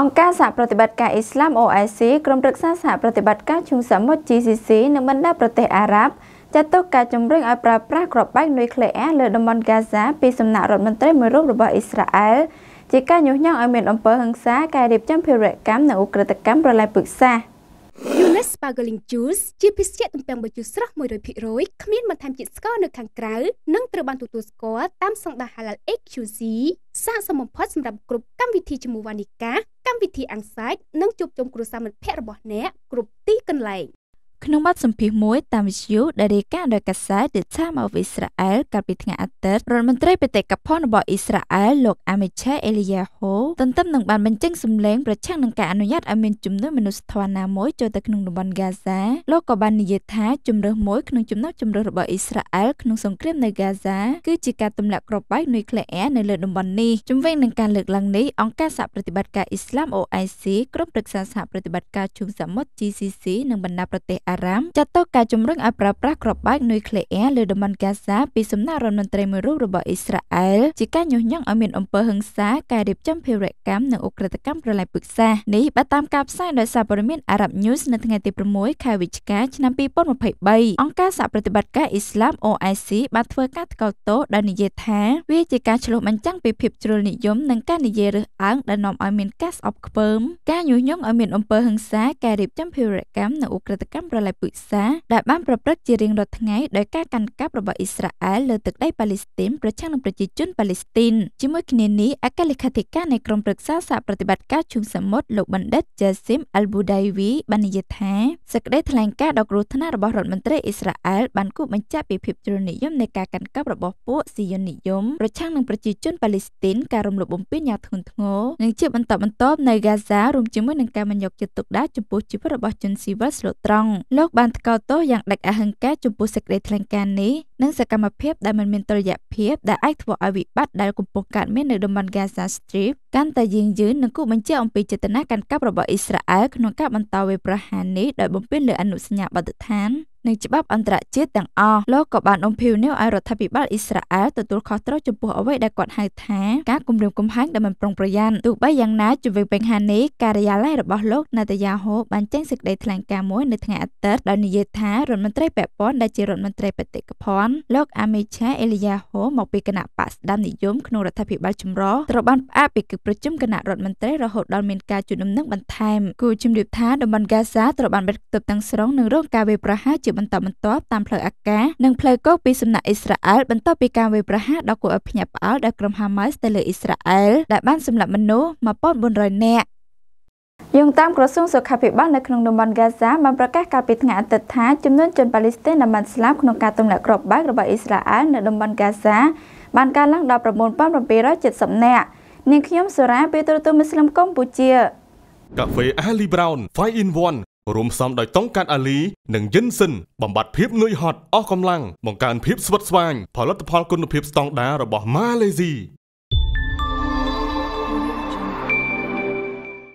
អង្គការសហប្រតិបត្តិការអ៊ីស្លាម OIC ក្រុមប្រឹក្សាសហប្រតិបត្តិការជុំសមុទ្រ GCC និងបណ្ដាប្រទេសអារ៉ាប់ចាត់ទុកការជំរុញឲ្យប្រើប្រាស់គ្រាប់បែកនុយក្លេអ៊ែរលើតំបន់ហ្គាហ្សាពីសំណាក់រដ្ឋមន្ត្រីមួយរូបរបស់អ៊ីស្រាអែលជាការញុះញង់ឲ្យមានអំពើហិង្សាការរៀបចំភេរវកម្មនិងឧក្រិដ្ឋកម្មប្រល័យពូជសាសន៍ Yunus Sparkling Juice ជាភេសជ្ជៈទំពាំងបាយជូរស្រស់100%គ្មានបន្ថែមជាតិស្ករនៅខាងក្រៅនិងត្រូវបានទទួលស្គាល់តាមស្តង់ដារ Halal HQC ស័ក្តិសមបំផុតសម្រាប់គ្រប់កម្មវិធីជាមួយវ៉ានីកាកម្មវិធីអាំងសាច់និងជួបជុំគ្រួសារមិត្តភ័ក្តិរបស់អ្នកគ្រប់ទីកន្លែងក្នុងបទសម្ភាសន៍មួយតាមវិទ្យុដែលរាយការណ៍ដោយកាសែត The Times of Israel កាលពីថ្ងៃអាទិត្យរដ្ឋមន្ត្រីបេតិកភណ្ឌរបស់អ៊ីស្រាអែលលោក Amichai Eliyahu ទន្ទឹមនឹងបានបញ្ចេញសម្លេងប្រឆាំងនឹងការអនុញ្ញាតឲ្យមានជំនួយមនុស្សធម៌ណាមួយចូលទៅក្នុងតំបន់ Gaza លោកក៏បាននិយាយថាជំរើសមួយក្នុងចំណោមជំរើសរបស់អ៊ីស្រាអែលក្នុងសង្គ្រាមនៅ Gaza គឺជាការទម្លាក់គ្រាប់បែកនុយក្លេអ៊ែរនៅលើតំបន់នេះជំវិញនឹងការលើកឡើងនេះអង្គការសហប្រតិបត្តិការអ៊ីស្លាម OIC ក្រុមប្រឹក្សាសហប្រតិបត្តិការជើងសមុទ្រ GCC និងបណ្ដាប្រទេសអារ៉ាមចាត់ទុកការជំរុញឲ្យប្រើប្រាស់គ្រាប់បែកនុយក្លេអ៊ែរលើតំបន់កាហ្សាពីសំណាក់រដ្ឋមន្ត្រីមួយរូបរបស់អ៊ីស្រាអែលជាការញុះញង់ឲ្យមានអំពើហិង្សាការរៀបចំភេរវកម្មនិងអ ுக ្រិតកម្មប្រល័យពឹកសាសនេះបើតាមការផ្សាយដោយសារព័ត៌មាន Arab News នៅថ្ងៃទី6ខែវិច្ឆិកាឆ្នាំ2023អង្គការសហប្រតិបត្តិការអ៊ីស្លាម OIC បានធ្វើការថ្កោលទោសដោយនិយាយថា វាជាការឆ្លុះបញ្ចាំងពីភាពជ្រុលនិយមនិងការនិយាយរើសអើងដែលនាំឲ្យមានការស្អប់ខ្ពើមការញុះញង់ឲ្យមានអំពើហិង្សាការរៀបចំភេរវកម្មនិងអ ுக ្រិតកម្មប្រល័យពូជសាសន៍ដែលបានប្រព្រឹត្តជារៀងរាល់ថ្ងៃដោយការកាន់កាប់របស់អ៊ីស្រាអែលលើទឹកដីប៉ាឡេស្ទីនប្រឆាំងនឹងប្រជាជនប៉ាឡេស្ទីនជាមួយគ្នានេះអគ្គលេខាធិការនៃក្រុមប្រឹក្សាសហប្រតិបត្តិការជើងសមុទ្រលោកបណ្ឌិត Jassim Al-Budaiwi បាននិយាយថាសេចក្តីថ្លែងការណ៍ដ៏គ្រោះថ្នាក់របស់រដ្ឋមន្ត្រីអ៊ីស្រាអែលបានគូបញ្ជាក់ពីភាពជ្រុលនិយមនៃការកាន់កាប់របស់ពួកស៊ីយ៉ូននិយមប្រឆាំងនឹងប្រជាជនប៉ាឡេស្ទីនការរំលោភបំពានយ៉ាងធ្ងន់ធ្ងរនិងជាបន្តបន្ទាប់នៅហ្គាហ្សារួមជាមួយនឹងការមិនយកចិត្តទុកដាក់ចំពោះជីវិតរបស់ជនស៊ីវិលស្លូតត្រង់លោកបានថ្កោលទោសយ៉ាងដាច់អហិង្ការចំពោះសេចក្តីថ្លែងការណ៍នេះនិងសកម្មភាពដែលមិនមានតុល្យភាពដែលអាចធ្វើឲ្យវិបត្តិដែលកំពុងកើតមាននៅតំបន់ Gaza Strip កាន់តែយាងយឺននិងគូបញ្ជាអំពីចេតនាកាន់កាប់របស់អ៊ីស្រាអែលក្នុងការបន្តវេប្រហារនេះដោយបំពានលើអនុសញ្ញាបទដ្ឋាននិងច្បាប់អន្តរជាតិទាំងអស់លោកក៏បានអំពាវនាវឲ្យរដ្ឋាភិបាលអ៊ីស្រាអែលទទួលខុសត្រូវចំពោះអ្វីដែលគាត់ហៅថាការគំរាមកំហែងដែលមិនប្រុងប្រយ័ត្នទោះបីយ៉ាងណាជំវិញបញ្ហានេះការិយាល័យរបស់លោកណាតាយ៉ាហូបានចេញសេចក្តីថ្លែងការណ៍មួយនៅថ្ងៃអាទិត្យដោយនិយាយថារដ្ឋមន្ត្រីពាក់ព័ន្ធដែលជារដ្ឋមន្ត្រីបេតិកភណ្ឌលោកអាមីឆាអេលីយ៉ាហូមកពីគណៈបកស្ដាមនិយមក្នុងរដ្ឋាភិបាលចម្រុះត្រូវបានផ្អាកពីគឹកប្រជុំគណៈរដ្ឋមន្ត្រីរហូតដល់មានការជួបដំណឹងបន្ថែមគូជំរាបថាតំបន់ហ្គាហ្សាត្រូវបានបិទគប់ទាំងស្រុងនិងរងការវាយប្រហារជាបន្តបន្ទាប់តាមផ្លូវអាកាសនិងផ្លូវគោកពីសំណាក់អ៊ីស្រាអែលបន្ទាប់ពីការវាយប្រហារដ៏គួរឲ្យភ្ញាក់ផ្អើលដោយក្រុមហាម៉ាស់ទៅលើអ៊ីស្រាអែលដែលបានសម្លាប់មនុស្ស1400នាក់យោងតាមក្រសួងសុខាភិបាលនៅក្នុងតំបន់ហ្គាហ្សាបានប្រកាសកាលពីថ្ងៃអាទិត្យថាចំនួនជនប៉ាឡេស្ទីនដែលបានស្លាប់ក្នុងការទម្លាក់គ្រាប់បែករបស់អ៊ីស្រាអែលនៅតំបន់ហ្គាហ្សាបានកើនឡើងដល់9770នាក់នាងខ្ញុំសូរ៉ាពីទូរទស្សន៍មូស្លីមកម្ពុជាកាហ្វេ Ali Brown 5 in 1រួមផ្សំដោយតុងកាត់អាលី និងយិនសិនបំបត្តិភាពនឿយហត់អស់កម្លាំងបង្កើនភាពស្វិតស្វាញផលិតផលគុណភាពស្តង់ដាររបស់ម៉ាឡេស៊ី